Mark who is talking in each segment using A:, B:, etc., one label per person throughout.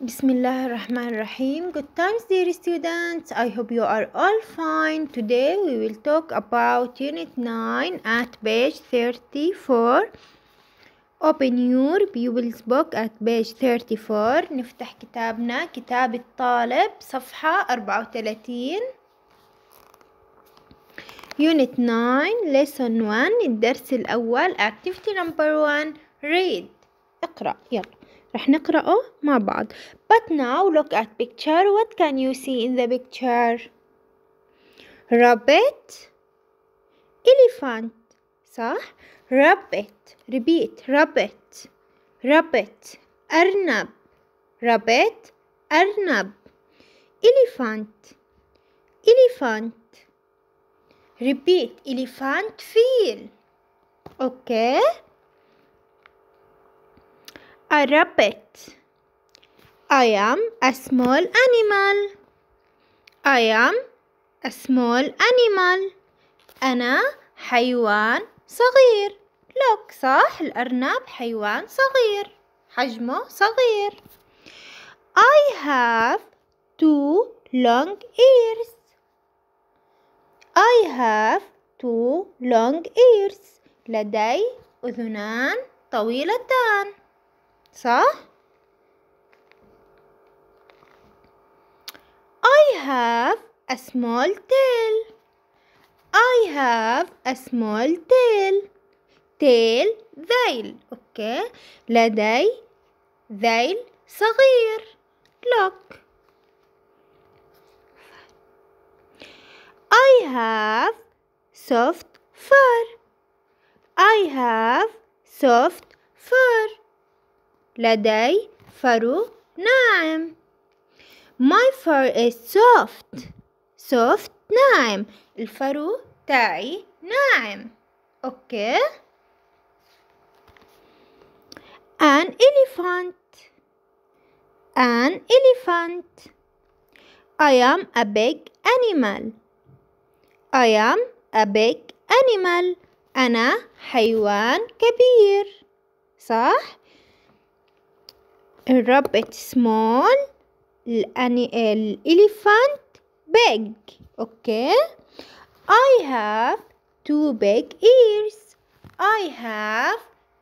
A: بسم الله الرحمن الرحيم Good times, dear students. I hope you are all fine. Today we will talk about Unit 9 at page 34. Open your pupil's book at page 34. نفتح كتابنا كتاب الطالب صفحة 34. Unit 9 Lesson 1 الدرس الأول Activity number 1 Read اقرأ يلا رح نقرأه مع بعض But now look at picture What can you see in the picture? Rabbit Elephant صح؟ Rabbit Repeat Rabbit Rabbit أرنب Rabbit أرنب Elephant Elephant Repeat Elephant Feel Okay a rabbit. I am a small animal. I am a small animal. أنا حيوان صغير. Look صح الأرنب حيوان صغير. حجمه صغير. I have two long ears. I have two long ears. لدي أذنان طويلتان. So, I have a small tail. I have a small tail. Tail, ذيل Okay. لدي ذيل صغير look I have soft fur I have soft fur لدي فرو ناعم My fur is soft soft ناعم الفرو تاعي ناعم أوكي An elephant An elephant I am a big animal I am a big animal أنا حيوان كبير صح؟ rabbit small الإليفانت big okay I have two big ears I have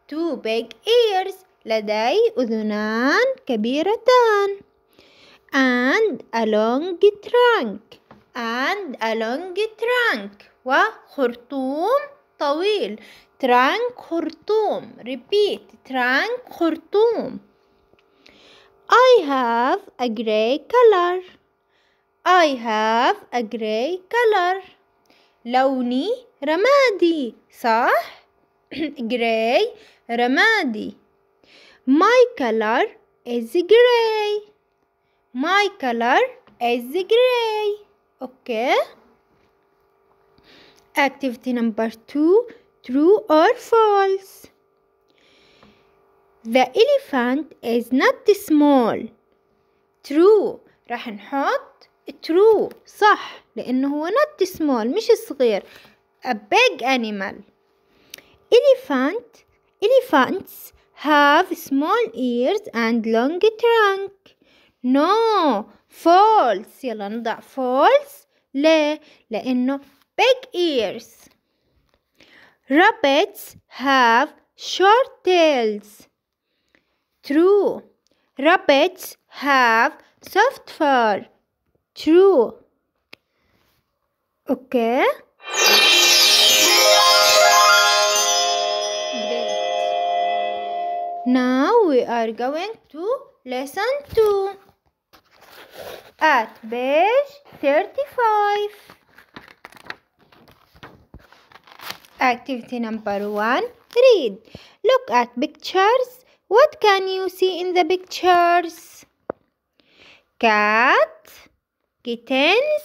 A: two big ears لدي أذنان كبيرتان and a long trunk and a long trunk وخرطوم طويل trunk خرطوم repeat trunk خرطوم I have a gray color. I have a gray color. لوني رمادي صح؟ gray رمادي. My color is gray. My color is gray. Okay. Activity number two, true or false? The elephant is not small. True. راح نحط true صح لأنه هو not small مش صغير. A big animal. Elephant elephants have small ears and long trunk. No false يلا نضع false لا. لأنه big ears. Rabbits have short tails. True. Rabbits have soft fur. True. Okay. Great. Now we are going to lesson 2 at page 35. Activity number 1. Read. Look at pictures what can you see in the pictures? Cat, kittens,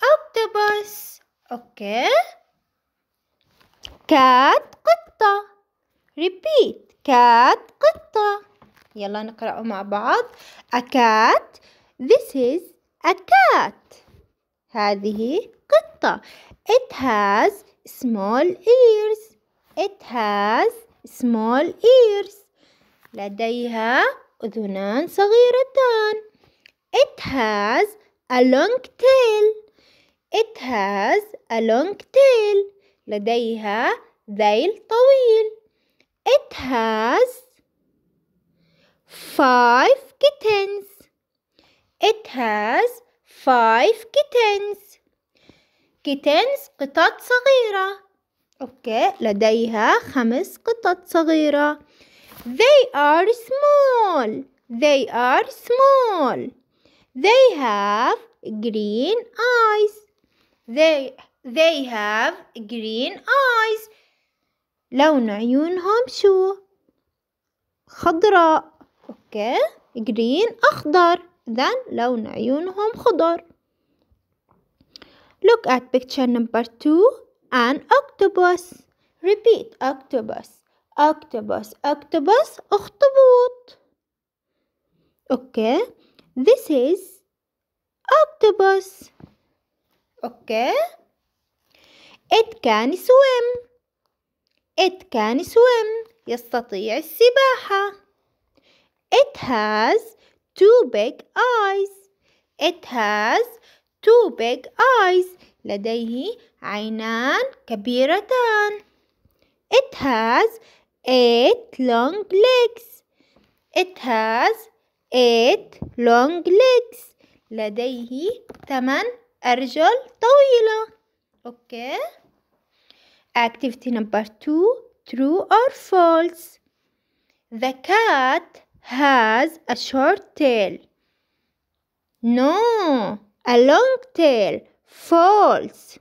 A: octopus. Okay. Cat, cat. Repeat. Cat, قطة. يلا نقرأه مع بعض. A cat. This is a cat. هذه قطة. It has small ears. It has small ears. لديها أذنان صغيرتان It has a long tail It has a long tail لديها ذيل طويل It has five kittens It has five kittens kittens قطط صغيرة أوكي لديها خمس قطط صغيرة They are small. They are small. They have green eyes. They, they have green eyes. لون عيونهم شو؟ خضراء. Okay. green أخضر. Then لون عيونهم خضر. Look at picture number two. An octopus. Repeat octopus. octopus octopus أخطبوط okay this is octopus okay it can swim it can swim يستطيع السباحة it has two big eyes it has two big eyes لديه عينان كبيرتان it has eight long legs. It has eight long legs. لديه ثمان أرجل طويلة. Okay. Activity number two. True or false? The cat has a short tail. No, a long tail. False.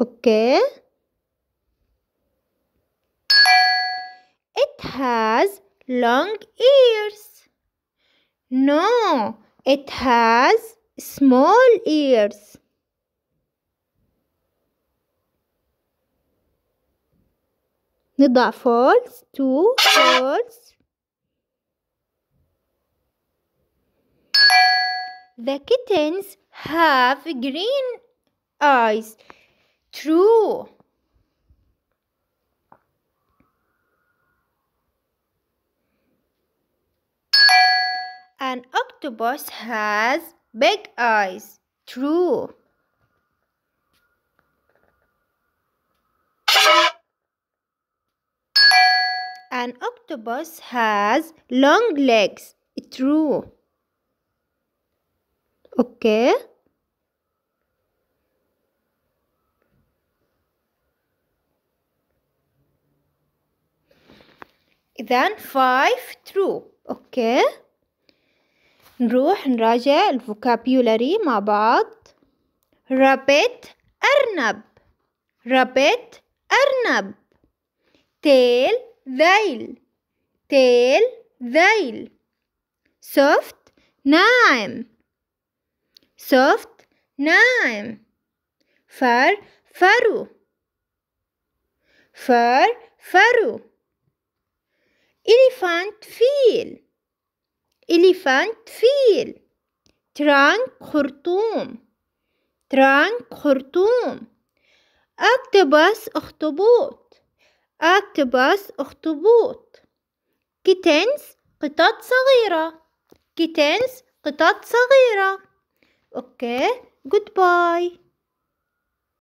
A: Okay. has long ears. No, it has small ears. نضع false Two false. The kittens have green eyes. True. An octopus has big eyes. True. An octopus has long legs. True. Okay. Then five true. Okay. نروح نراجع الفوكابيولاري مع بعض ربت أرنب ربت أرنب تيل ذيل تيل ذيل سوفت ناعم سوفت ناعم فر فرو فر فرو إليفانت فيل elephant فيل trunk خرطوم trunk خرطوم octopus اخطبوط octopus اخطبوط kittens قطط صغيرة kittens قطط صغيرة اوكي okay. goodbye